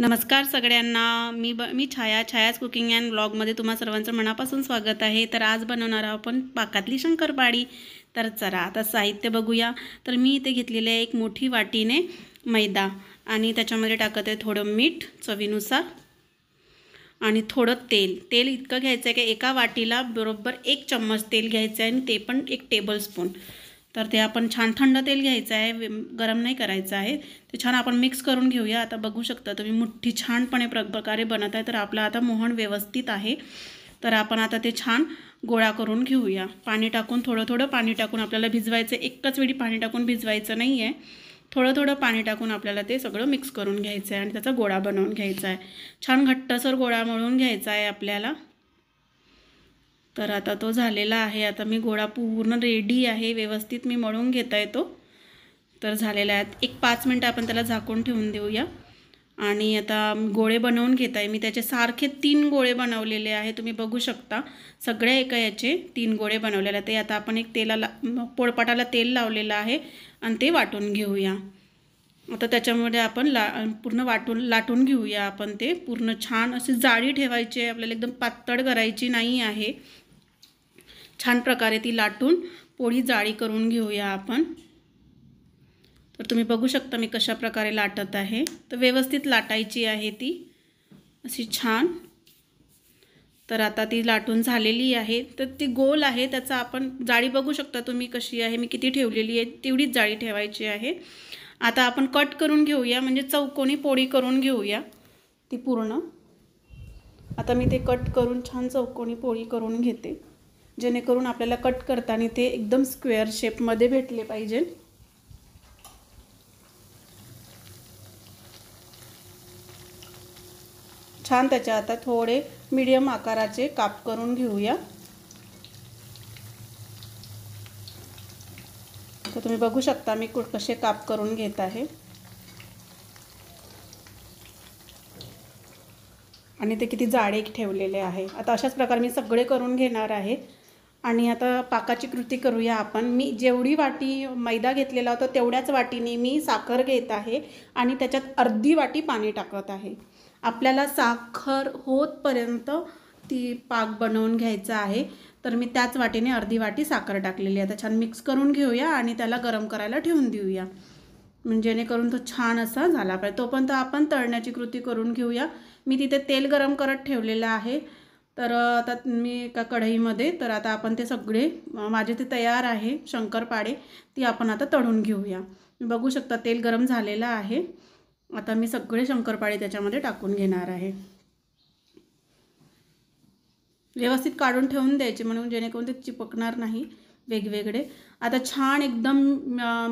नमस्कार सगळ्यांना मी ब मी छाया छायाच कुकिंग अँड ब्लॉगमध्ये तुम्हा सर्वांचं मनापासून स्वागत आहे तर आज बनवणार आहो आपण पाकातली शंकरपाळी तर चला आता साहित्य बघूया तर मी इथे घेतलेले आहे एक मोठी वाटीने मैदा आणि त्याच्यामध्ये टाकत आहे थोडं मीठ चवीनुसार आणि थोडं तेल तेल इतकं घ्यायचं आहे की एका वाटीला बरोबर एक चम्मच तेल घ्यायचं आहे आणि ते पण एक टेबलस्पून तर ते आपण छान थंड तेल घ्यायचं आहे गरम नाही करायचं आहे ते छान आपण मिक्स करून घेऊया आता बघू शकता तुम्ही मुठ्ठी छानपणे प्र प्रकारे बनत आहे तर आपला आता मोहन व्यवस्थित आहे तर आपण आता ते छान गोळा करून घेऊया पाणी टाकून थोडं थोडं पाणी टाकून आपल्याला भिजवायचं एकच वेळी पाणी टाकून भिजवायचं नाही आहे थोडं थोडं पाणी टाकून आपल्याला ते सगळं मिक्स करून घ्यायचं आहे आणि त्याचा गोळा बनवून घ्यायचा आहे छान घट्टसर गोळा मळून घ्यायचा आहे आपल्याला तर आता तो झालेला आहे आता मी गोळा पूर्ण रेडी आहे व्यवस्थित मी मळून घेता येतो तर झालेला आहे एक पाच मिनटं आपण त्याला झाकून ठेवून देऊया आणि आता गोळे बनवून घेत आहे मी त्याचे सारखे तीन गोळे बनवलेले आहे तुम्ही बघू शकता सगळ्या एका याचे तीन गोळे बनवलेले ते आता आपण एक तेलाला पोळपाटाला तेल लावलेलं आहे आणि ते वाटून घेऊया आता त्याच्यामध्ये आपण ला पूर्ण वाटून लाटून घेऊया आपण ते पूर्ण छान असे जाळी ठेवायची आहे आपल्याला एकदम पातळ करायची नाही आहे छान प्रकारे ती लाटून पोळी जाळी करून घेऊया आपण तर तुम्ही बघू शकता मी कशा प्रकारे लाटत आहे तर व्यवस्थित लाटायची आहे ती अशी छान तर आता ती लाटून झालेली आहे तर ती गोल आहे त्याचा आपण जाळी बघू शकता तुम्ही कशी आहे मी किती ठेवलेली आहे तेवढीच जाळी ठेवायची आहे आता आपण कट करून घेऊया म्हणजे चौकोनी पोळी करून घेऊया ती पूर्ण आता मी ते कट करून छान चौकोनी पोळी करून घेते जेणेकरून आपल्याला कट करताना ते एकदम स्क्वेअर शेपमध्ये भेटले पाहिजे छान त्याच्या आता थोडे मीडियम आकाराचे काप करून घेऊया तर तुम्ही बघू शकता मी कुठ कसे काप करून घेत आहे आणि ते किती जाडे ठेवलेले आहे आता अशाच प्रकारे मी सगळे करून घेणार आहे आणि आता पाकाची कृती करूया आपण मी जेवढी वाटी मैदा घेतलेला होता तेवढ्याच वाटीने मी साखर घेत आहे आणि त्याच्यात अर्धी वाटी पाणी टाकत आहे आपल्याला साखर होतपर्यंत ती पाक बनवून घ्यायचा आहे तर मी त्याच वाटीने अर्धी वाटी साखर टाकलेली आहे आता छान मिक्स करून घेऊया आणि त्याला गरम करायला ठेवून देऊया म्हणजे जेणेकरून तो छान असा झाला पाहिजे तोपर्यंत आपण तळण्याची कृती करून घेऊया मी तिथे तेल गरम करत ठेवलेलं आहे तर आता मी एका कढईमध्ये तर आता आपण ते सगळे माझे ते तयार आहे शंकरपाळे ती आपण आता तळून घेऊया मी बघू शकता तेल गरम झालेलं आहे आता मी सगळे शंकरपाळे त्याच्यामध्ये टाकून घेणार आहे व्यवस्थित काढून ठेवून द्यायचे म्हणून जेणेकरून ते चिपकणार नाही वेगवेगळे आता छान एकदम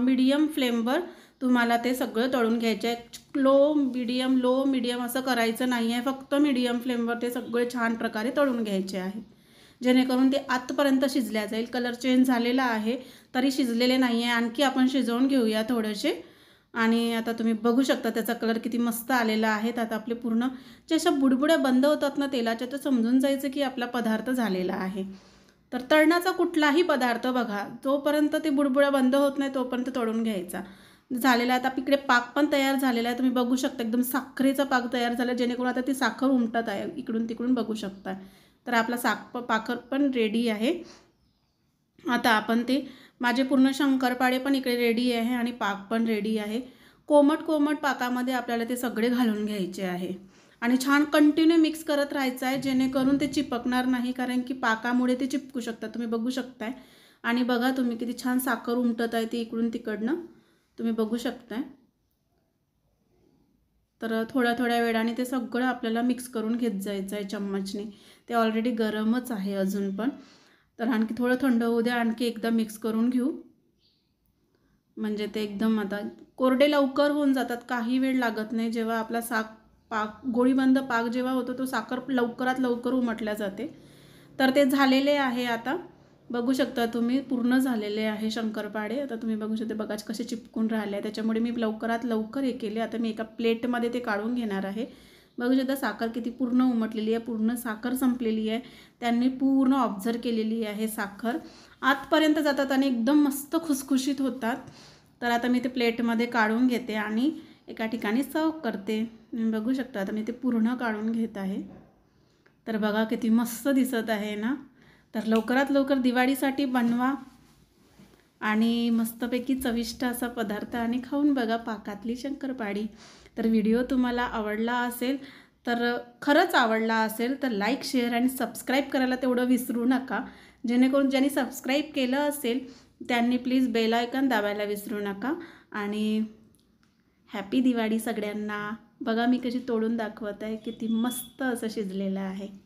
मीडियम फ्लेमवर तुम्हाला ते सगळं तळून घ्यायचे आहे लो मिडियम लो मिडियम असं करायचं नाही आहे फक्त मीडियम फ्लेमवर ते सगळे छान प्रकारे तळून घ्यायचे आहे जेणेकरून ते आत्तापर्यंत शिजल्या जाईल कलर चेंज झालेला आहे तरी शिजलेले नाही आहे आणखी आपण शिजवून घेऊया थोडेसे आणि आता तुम्ही बघू शकता त्याचा कलर किती मस्त आलेला आहे आता आपले पूर्ण जे अशा बुडबुड्या बंद होतात ना तेलाच्या तर समजून जायचं की आपला पदार्थ झालेला आहे तर तळणाचा कुठलाही पदार्थ बघा जोपर्यंत ते बुडबुड्या बंद होत नाही तोपर्यंत तळून घ्यायचा झालेला आहे आता इकडे पाक पण तयार झालेला आहे तुम्ही बघू शकता एकदम साखरेचा पाक तयार झाला जेणेकरून आता ती साखर उमटत आहे इकडून तिकडून बघू शकता तर आपला साख पाखर पण रेडी आहे आता आपण ते माझे पूर्ण शंकरपाडे पण इकडे रेडी आहे आणि पाक पण रेडी आहे कोमट कोमट पाकामध्ये आपल्याला ते सगळे घालून घ्यायचे आहे आणि छान कंटिन्यू मिक्स करत राहायचं आहे जेणेकरून ते चिपकणार नाही कारण की पाकामुळे ते चिपकू शकतात तुम्ही बघू शकताय आणि बघा तुम्ही किती छान साखर उमटत आहे ती इकडून तिकडनं तुम्ही बघू शकताय तर थोड्या थोड्या वेळाने ते सगळं आपल्याला मिक्स करून घेत जायचं आहे चम्मचने ते ऑलरेडी गरमच आहे अजून पण तर आणखी थोडं थंड होऊ द्या आणखी एकदा मिक्स करून घेऊ म्हणजे ते एकदम आता कोरडे लवकर होऊन जातात काही वेळ लागत नाही जेव्हा आपला साक पाक गोळीबंद पाक जेव्हा होतो तो साखर लवकरात लवकर उमटल्या जाते तर ते झालेले आहे आता बघू शकता तुम्ही पूर्ण झालेले आहे शंकरपाडे आता तुम्ही बघू शकता बघा कसे चिपकून राहिले आहे त्याच्यामुळे मी लवकरात लवकर हे केले आता मी एका प्लेटमध्ये ते काढून घेणार आहे बघू शकता साखर किती पूर्ण उमटलेली आहे पूर्ण साखर संपलेली आहे त्यांनी पूर्ण ऑब्झर्व केलेली आहे साखर आतपर्यंत जातात आणि एकदम मस्त खुसखुशीत होतात तर आता मी ते प्लेटमध्ये काढून घेते आणि एका ठिकाणी सर्व करते बघू शकता आता मी ते पूर्ण काढून घेत आहे तर बघा किती मस्त दिसत आहे ना तर लवकरात लवकर दिवाळीसाठी बनवा आणि मस्तपैकी चविष्ट असा पदार्थ आणि खाऊन बघा पाकातली शंकरपाळी तर व्हिडिओ तुम्हाला आवडला असेल तर खरंच आवडला असेल तर लाईक शेअर आणि सबस्क्राईब करायला तेवढं विसरू नका जेणेकरून ज्यांनी सबस्क्राईब केलं असेल त्यांनी प्लीज बेल आयकॉन दाबायला विसरू नका आणि हॅपी दिवाळी सगळ्यांना बघा मी कशी तोडून दाखवत आहे किती मस्त असं शिजलेलं आहे